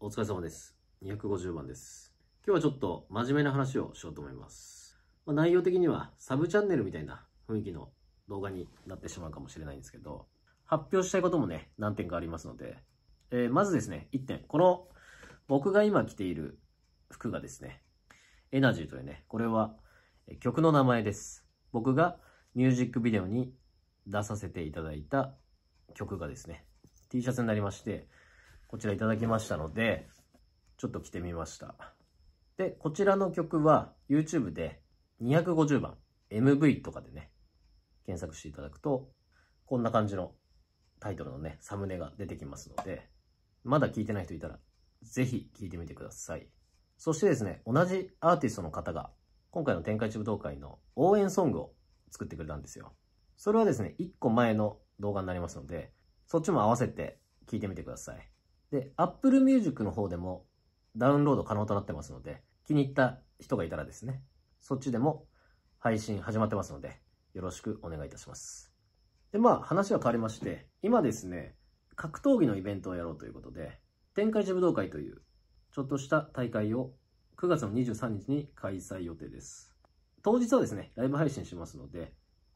お疲れ様です。250番です。今日はちょっと真面目な話をしようと思います。まあ、内容的にはサブチャンネルみたいな雰囲気の動画になってしまうかもしれないんですけど、発表したいこともね、何点かありますので、えー、まずですね、1点。この、僕が今着ている服がですね、エナジーというね、これは曲の名前です。僕がミュージックビデオに出させていただいた曲がですね、T シャツになりまして、こちらいただきましたので、ちょっと着てみました。で、こちらの曲は YouTube で250番 MV とかでね、検索していただくと、こんな感じのタイトルのね、サムネが出てきますので、まだ聞いてない人いたら、ぜひ聴いてみてください。そしてですね、同じアーティストの方が、今回の展開中武道会の応援ソングを作ってくれたんですよ。それはですね、1個前の動画になりますので、そっちも合わせて聞いてみてください。で、Apple Music の方でもダウンロード可能となってますので、気に入った人がいたらですね、そっちでも配信始まってますので、よろしくお願いいたします。で、まあ話は変わりまして、今ですね、格闘技のイベントをやろうということで、展開一武道会という、ちょっとした大会を9月の23日に開催予定です。当日はですね、ライブ配信しますので、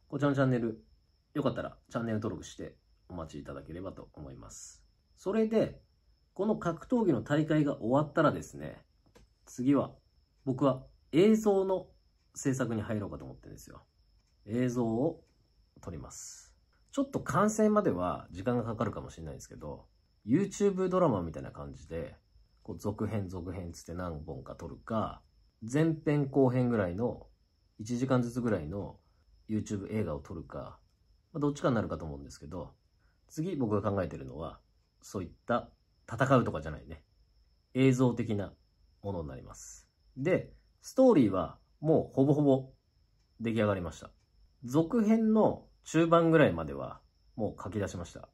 こちらのチャンネル、よかったらチャンネル登録してお待ちいただければと思います。それで、この格闘技の大会が終わったらですね、次は僕は映像の制作に入ろうかと思ってるんですよ。映像を撮ります。ちょっと完成までは時間がかかるかもしれないですけど、YouTube ドラマみたいな感じで、こう続編続編つって何本か撮るか、前編後編ぐらいの1時間ずつぐらいの YouTube 映画を撮るか、まあ、どっちかになるかと思うんですけど、次僕が考えてるのは、そういった戦うとかじゃないね。映像的なものになります。で、ストーリーはもうほぼほぼ出来上がりました。続編の中盤ぐらいまではもう書き出しました。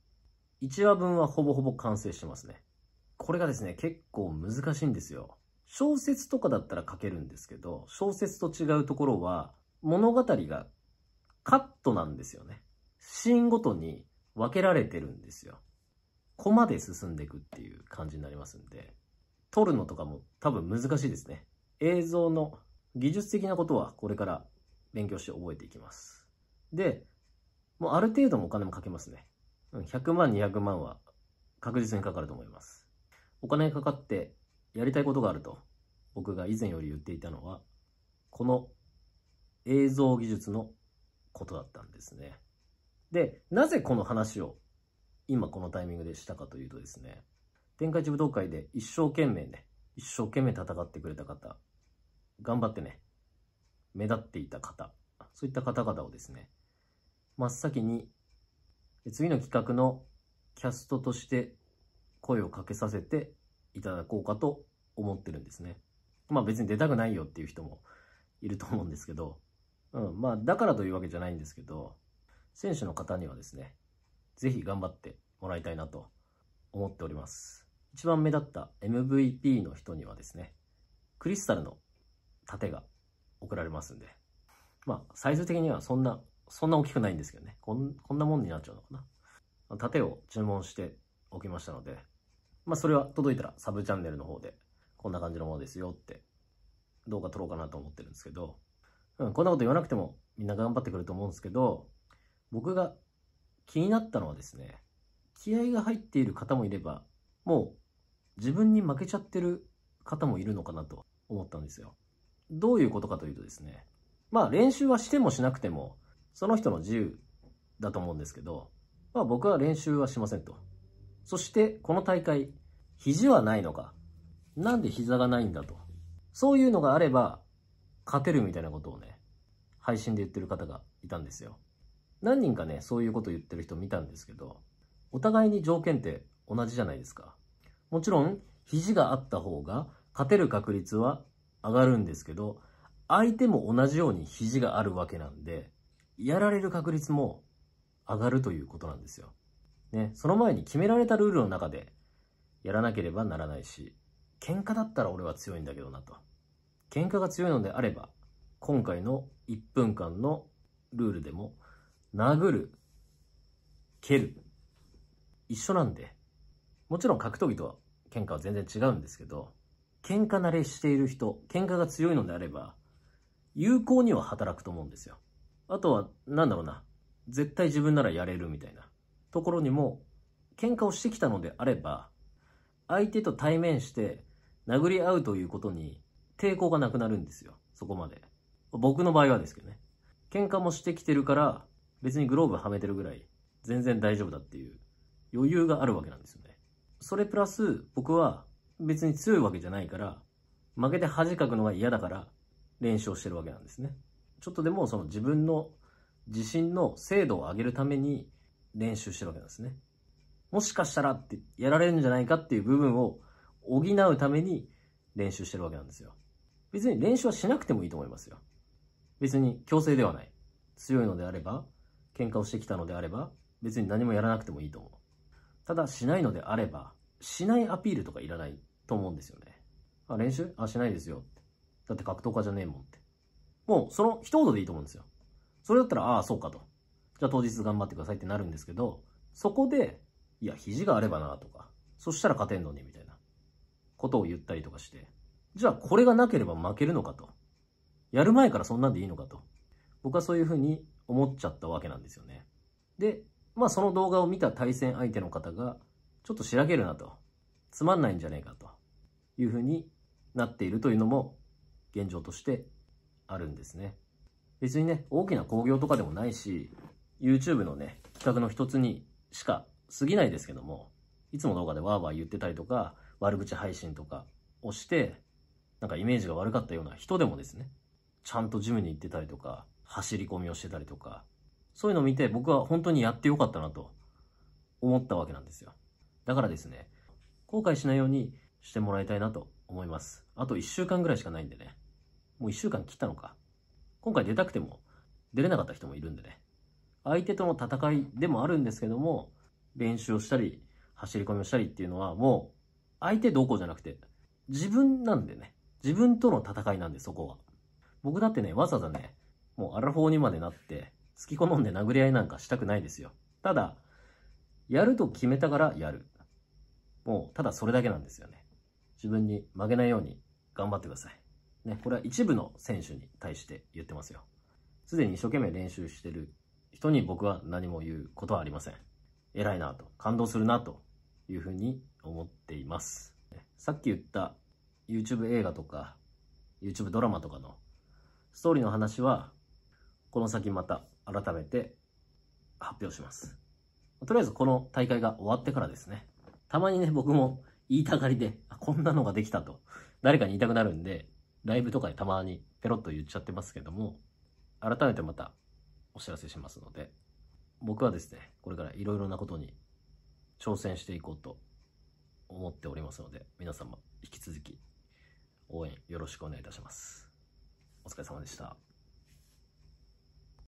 1話分はほぼほぼ完成してますね。これがですね、結構難しいんですよ。小説とかだったら書けるんですけど、小説と違うところは物語がカットなんですよね。シーンごとに分けられてるんですよ。コマで進んでいくっていう感じになりますんで、撮るのとかも多分難しいですね。映像の技術的なことはこれから勉強して覚えていきます。で、もうある程度もお金もかけますね。100万、200万は確実にかかると思います。お金かかってやりたいことがあると、僕が以前より言っていたのは、この映像技術のことだったんですね。で、なぜこの話を今このタイミングでしたかというとですね、天下一武道会で一生懸命ね、一生懸命戦ってくれた方、頑張ってね、目立っていた方、そういった方々をですね、真っ先に次の企画のキャストとして声をかけさせていただこうかと思ってるんですね。まあ別に出たくないよっていう人もいると思うんですけど、うん、まあだからというわけじゃないんですけど、選手の方にはですね、ぜひ頑張ってもらいたいなと思っております。一番目立った MVP の人にはですね、クリスタルの盾が送られますんで、まあ、サイズ的にはそんな、そんな大きくないんですけどね、こんこんなもんになっちゃうのかな。盾を注文しておきましたので、まあ、それは届いたらサブチャンネルの方で、こんな感じのものですよって動画撮ろうかなと思ってるんですけど、うん、こんなこと言わなくてもみんな頑張ってくると思うんですけど、僕が気になったのはですね、気合が入っている方もいれば、もう自分に負けちゃってる方もいるのかなと思ったんですよ。どういうことかというとですね、まあ練習はしてもしなくても、その人の自由だと思うんですけど、まあ僕は練習はしませんと。そしてこの大会、肘はないのか。なんで膝がないんだと。そういうのがあれば、勝てるみたいなことをね、配信で言ってる方がいたんですよ。何人かね、そういうこと言ってる人見たんですけど、お互いに条件って同じじゃないですか。もちろん、肘があった方が勝てる確率は上がるんですけど、相手も同じように肘があるわけなんで、やられる確率も上がるということなんですよ。ね、その前に決められたルールの中でやらなければならないし、喧嘩だったら俺は強いんだけどなと。喧嘩が強いのであれば、今回の1分間のルールでも殴る、蹴る、一緒なんで、もちろん格闘技とは喧嘩は全然違うんですけど、喧嘩慣れしている人、喧嘩が強いのであれば、有効には働くと思うんですよ。あとは、なんだろうな、絶対自分ならやれるみたいなところにも、喧嘩をしてきたのであれば、相手と対面して殴り合うということに抵抗がなくなるんですよ。そこまで。僕の場合はですけどね。喧嘩もしてきてるから、別にグローブはめてるぐらい全然大丈夫だっていう余裕があるわけなんですよね。それプラス僕は別に強いわけじゃないから負けて恥かくのが嫌だから練習をしてるわけなんですね。ちょっとでもその自分の自信の精度を上げるために練習してるわけなんですね。もしかしたらってやられるんじゃないかっていう部分を補うために練習してるわけなんですよ。別に練習はしなくてもいいと思いますよ。別に強制ではない。強いのであれば喧嘩をしてきたのであれば、別に何もやらなくてもいいと思う。ただ、しないのであれば、しないアピールとかいらないと思うんですよね。あ、練習あ、しないですよ。だって格闘家じゃねえもんって。もう、その一言でいいと思うんですよ。それだったら、ああ、そうかと。じゃあ当日頑張ってくださいってなるんですけど、そこで、いや、肘があればなとか、そしたら勝てんのにみたいなことを言ったりとかして、じゃあこれがなければ負けるのかと。やる前からそんなんでいいのかと。僕はそういうふうに思っちゃったわけなんですよね。で、まあその動画を見た対戦相手の方が、ちょっとしらけるなと、つまんないんじゃねえかというふうになっているというのも現状としてあるんですね。別にね、大きな興行とかでもないし、YouTube のね、企画の一つにしか過ぎないですけども、いつも動画でワーワー言ってたりとか、悪口配信とかをして、なんかイメージが悪かったような人でもですね、ちゃんとジムに行ってたりとか、走り込みをしてたりとか、そういうのを見て僕は本当にやってよかったなと思ったわけなんですよ。だからですね、後悔しないようにしてもらいたいなと思います。あと1週間ぐらいしかないんでね。もう1週間切ったのか。今回出たくても出れなかった人もいるんでね。相手との戦いでもあるんですけども、練習をしたり、走り込みをしたりっていうのはもう相手どこじゃなくて、自分なんでね。自分との戦いなんで、そこは。僕だってね、わざわざね、もうアラフォーにまでなって、好き好んで殴り合いなんかしたくないですよ。ただ、やると決めたからやる。もう、ただそれだけなんですよね。自分に負けないように頑張ってください。ね、これは一部の選手に対して言ってますよ。すでに一生懸命練習してる人に僕は何も言うことはありません。偉いなと、感動するなというふうに思っています。さっき言った YouTube 映画とか YouTube ドラマとかのストーリーの話はこの先また改めて発表します。とりあえずこの大会が終わってからですね。たまにね、僕も言いたがりで、こんなのができたと、誰かに言いたくなるんで、ライブとかでたまにペロッと言っちゃってますけども、改めてまたお知らせしますので、僕はですね、これからいろいろなことに挑戦していこうと思っておりますので、皆様引き続き応援よろしくお願いいたします。お疲れ様でした。